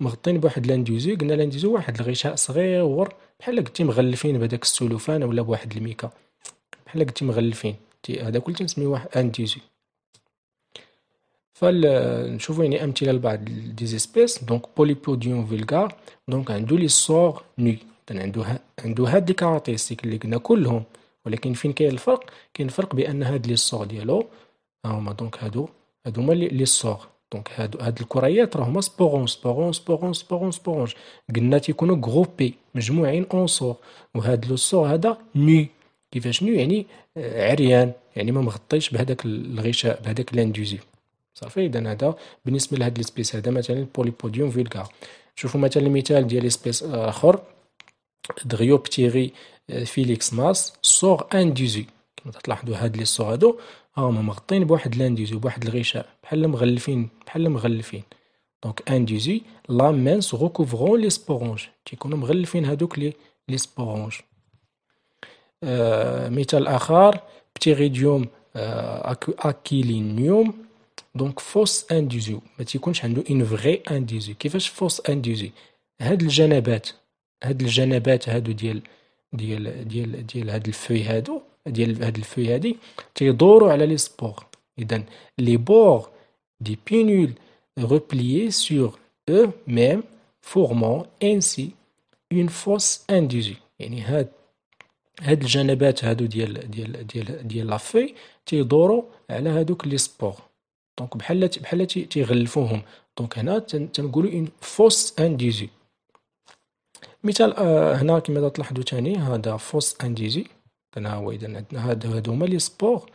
مغطين بواحد لانديزو قلنا لانديزو واحد الغشاء صغير بحال قلتي مغلفين بهذاك السلوفان ولا بواحد الميكا بحال قلتي مغلفين هذا كل تنسميه واحد انديزو نشوفوا يعني امثله لبعض دي سبيس دونك بوليبوديوم فيلغار دونك عنده لي سور ني عنده عنده هاد لي كاراتيستيك اللي قلنا كلهم ولكن فين كاين الفرق كاين الفرق بان هاد لي سور ديالو هما دونك هادو هادو هما لي سور دونك هاد هاد الكريات راهما سبورون سبورون سبورون سبورون سبورون قلنا تيكونوا غروبي مجموعين اون سور وهاد لو سور هذا ني كيفاش نو يعني عريان يعني ما مغطيش بهذاك الغشاء بهذاك لاندوزي صافي اذا هذا بالنسبه لهاد ليسبيس هذا مثلا بوليبوديوم فيلكار شوفوا مثلا مثال ديال ليسبيس اخر دغيوبتيري فيليكس ماس سور اندوزي كما تلاحظوا هاد لي صو هادو هما مغطين بواحد لانديزي بواحد الغشاء بحال مغلفين بحال مغلفين دونك انديزي لا مانس ريكوفرون لي سبورونج تيكونوا مغلفين هادوك لي لي سبورونج آه، مثال اخر بتيريديوم آه، اكيلينيوم دونك فوس انديزي ما تيكونش عنده ان فغي انديزي كيفاش فوس انديزي هاد الجنبات هاد الجنبات هادو ديال ديال ديال ديال هاد الفوي هادو ديال هاد الفوي هادي تيدورو على لي سبور اذا لي بور دي بينول ريبليي سور او ميم فورمون انسي اون فوس انديزي يعني هاد هاد الجنبات هادو ديال ديال ديال ديال لافي تيدورو على هادوك لي سبور دونك بحال بحال تيغلفوهم دونك هنا تنقولو اون فوس انديزي مثال آه، هنا كما تلاحظوا ثاني هذا فوس انديزي اذا ها هو اذا عندنا هادو هما لي سبور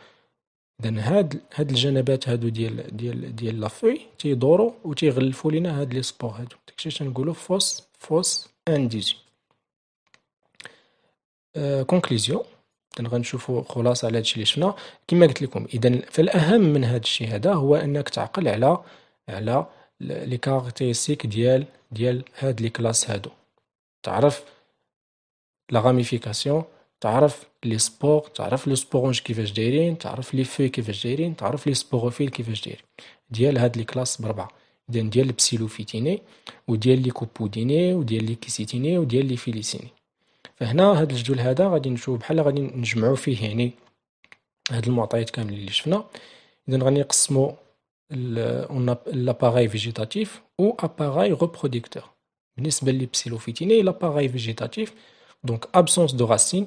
اذا هاد هاد الجنبات هادو ديال ديال ديال لافوي تيدورو و تيغلفو لينا هاد لي سبور هادو داكشي تنقولو فوس فوس انديزي كونكليزيون آه، اذا غنشوفو خلاصه على هادشي اللي شفنا كما قلت لكم اذا فالاهم من هادشي هذا هو انك تعقل على على لي كاركتيرستيك ديال ديال هاد لي كلاس هادو تعرف لا غاميفيكاسيون تعرف لي سبور تعرف لو سبورونج كيفاش دايرين تعرف لي في كيفاش دايرين تعرف لي سبوروفيل كيفاش دايرين ديال هاد لي كلاس بربعه اذا ديال البسيلوفيتيني وديال لي كوبوديني وديال لي كيسيتيني وديال لي فيليسيني فهنا هاد الجدول هذا غادي نشوف بحال غادي نجمعو فيه يعني هاد المعطيات كاملين اللي شفنا اذا غادي نقسمو لاباغاي فيجيتاتيف و اباغاي ريبروديكتور بالنسبه لي بسيلوفيتيني لاباغاي فيجيتاتيف دونك ابسونس دو راسين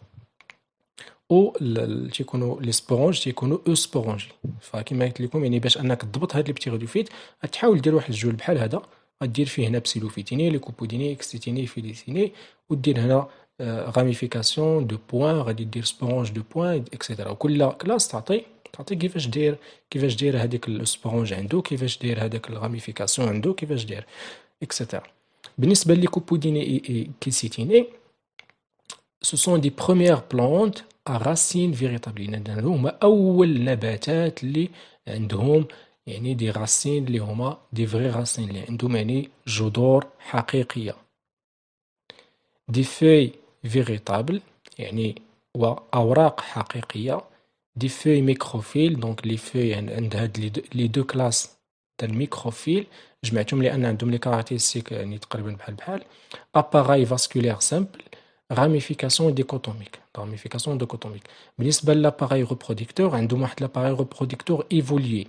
او تيكونوا لي سبورونج تيكونوا او سبورونجي فكما قلت لكم يعني باش انك تضبط هاد لي بتي غلوفيت تحاول دير واحد الجول بحال هذا غدير فيه هنا بسيلوفيتيني لي كوبوديني اكسيتيني فيليتيني ودير هنا آه، غاميفيكاسيون دو بوان غادي دير سبورونج دو بوان اكسيتيرا وكل كلاس تعطي تعطي كيفاش داير كيفاش داير هذيك السبورونج عنده كيفاش داير هذاك الغاميفيكاسيون عنده كيفاش داير اكسيتيرا بالنسبه لليكوبوديني اي كيسيتيني سو سون دي بروميير بلونت راسين فيغيتابلين لان هما اول نباتات اللي عندهم يعني دي راسين اللي هما دي فري راسين اللي عندهم يعني جذور حقيقيه دي في فيغيتابل يعني واوراق حقيقيه دي في ميكروفيل دونك لي في عند هاد لي دو كلاس تاع الميكروفيل جمعتهم لان عندهم لي كاراتيستيك يعني تقريبا بحال بحال اباراي فاسكولير سامبل راميفيكاسيون ديكوتوميك راميفيكاسيون Mais بالنسبه للاباراي ريبروديكتور عندهم واحد لاباراي ريبروديكتور ايفولي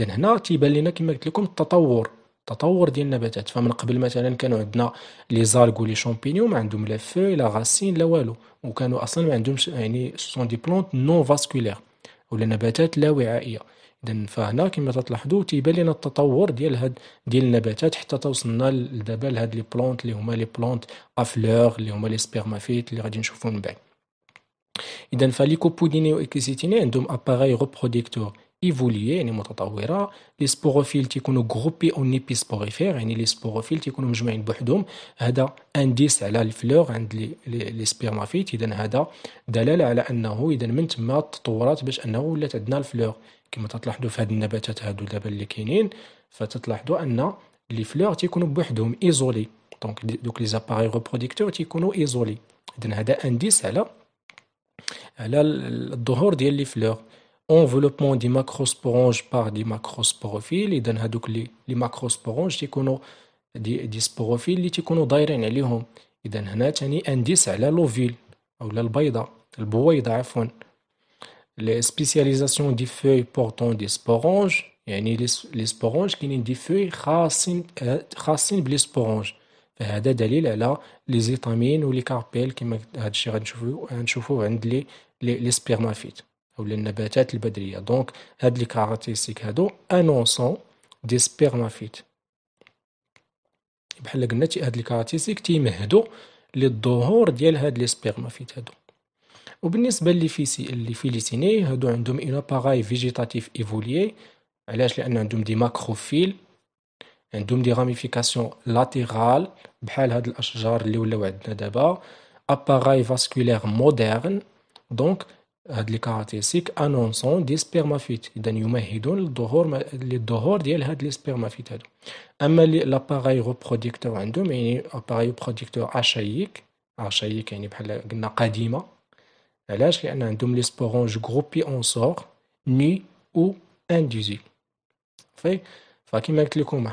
اذا هنا تيبان لنا كما قلت لكم التطور التطور ديال النباتات فمن قبل مثلا كانوا عندنا لي زالغ ولي شامبينيون ما عندهم لا في لا غاسين لا والو وكانوا اصلا ما عندهمش يعني سون دي بلونت نون فاسكولير ولا نباتات لا وعائيه اذا فهنا كما تلاحظوا تيبان التطور ديال هاد ديال النباتات حتى توصلنا دابا لهاد لي بلونت اللي هما لي بلونت افلور اللي هما لي سبيرمافيت اللي غادي نشوفو من بعد اذا فليكوبوديني واكسيتيني عندهم اباراي ريبروديكتور ايفوليي يعني متطوره لي سبوروفيل تيكونوا كغوبي اون نيبي سبوريفير يعني لي سبوروفيل تيكونوا مجمعين بوحدهم هذا انديس على الفلور عند لي لي سبيرمافيت اذا هذا دلاله على انه اذا من تما تطورات باش انه ولات عندنا الفلور كما تلاحظوا في هاد النباتات هادو دابا اللي كاينين فتلاحظوا ان لي فلور تيكونوا بوحدهم ايزولي دونك دوك لي زاباري ريبروديكتور تيكونوا ايزولي اذا هذا انديس على على الظهور ديال لي فلور انفلوبمون دي ماكروسبورونج بار دي ماكروسبوروفيل اذا هادوك لي لي ماكروسبورونج تيكونوا دي دي سبوروفيل اللي تيكونوا دايرين عليهم اذا هنا ثاني انديس على لوفيل او البيضه البويضه عفوا Les spécialisations des feuilles portant des sporanges et les sporanges qui sont des feuilles racines euh, racines blé sporanges. Et à d'aller là les étamines ou les carpels qui marchent nous allons voir dans les les spermophytes ou les plantes lebédria. Donc, à des carpets c'est à dire un ensemble de spermophytes. Je parle que notre à des carpets de l'heure des spermophytes. وبالنسبه اللي في سي اللي في ليتيني هادو عندهم اون اباراي فيجيتاتيف ايفوليي علاش لان عندهم دي ماكروفيل عندهم دي راميفيكاسيون لاتيرال بحال هاد الاشجار اللي ولاو عندنا دابا اباراي فاسكولير مودرن دونك هاد لي كاراتيسيك انونسون دي سبيرمافيت اذا يمهدون للظهور للظهور ديال هاد لي سبيرمافيت هادو اما لي لاباراي روبروديكتور عندهم يعني اباراي بروديكتور اشايك اشايك يعني بحال قلنا قديمه علاش لان عندهم لي سبورونج غروبي اون سور ني او انديزي صافي فكما قلت لكم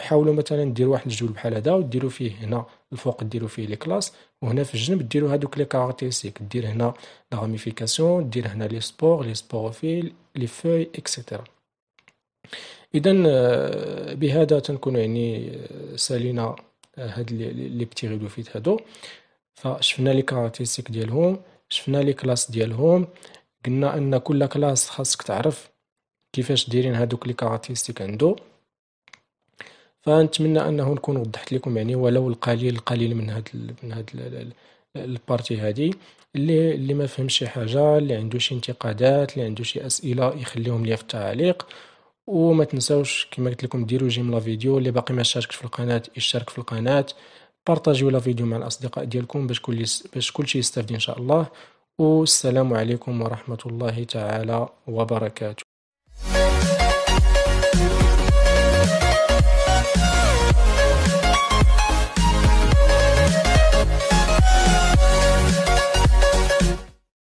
حاولوا مثلا ديروا واحد الجول بحال هذا وديروا فيه هنا الفوق ديروا فيه لي كلاس وهنا في الجنب ديروا هذوك لي كاركتيرستيك دير هنا لا غاميفيكاسيون دير هنا لي سبور لي سبوروفيل لي فوي اكسيتيرا اذا آه، بهذا تنكون يعني آه، سالينا آه، هاد لي بتي ريدوفيت هادو فشفنا لي كاركتيرستيك ديالهم شفنا لي كلاس ديالهم قلنا ان كل كلاس خاصك تعرف كيفاش دايرين هادوك لي كاراتيستيك عنده فنتمنى انه نكون وضحت لكم يعني ولو القليل القليل من هاد من هاد البارتي هادي اللي اللي ما فهمش شي حاجه اللي عنده شي انتقادات اللي عنده شي اسئله يخليهم ليا في التعليق وما تنساوش كما قلت لكم ديروا جيم لا فيديو اللي باقي ما شاركش في القناه يشارك في القناه بارطاجيو لا فيديو مع الاصدقاء ديالكم باش كل باش كلشي يستافد ان شاء الله والسلام عليكم ورحمه الله تعالى وبركاته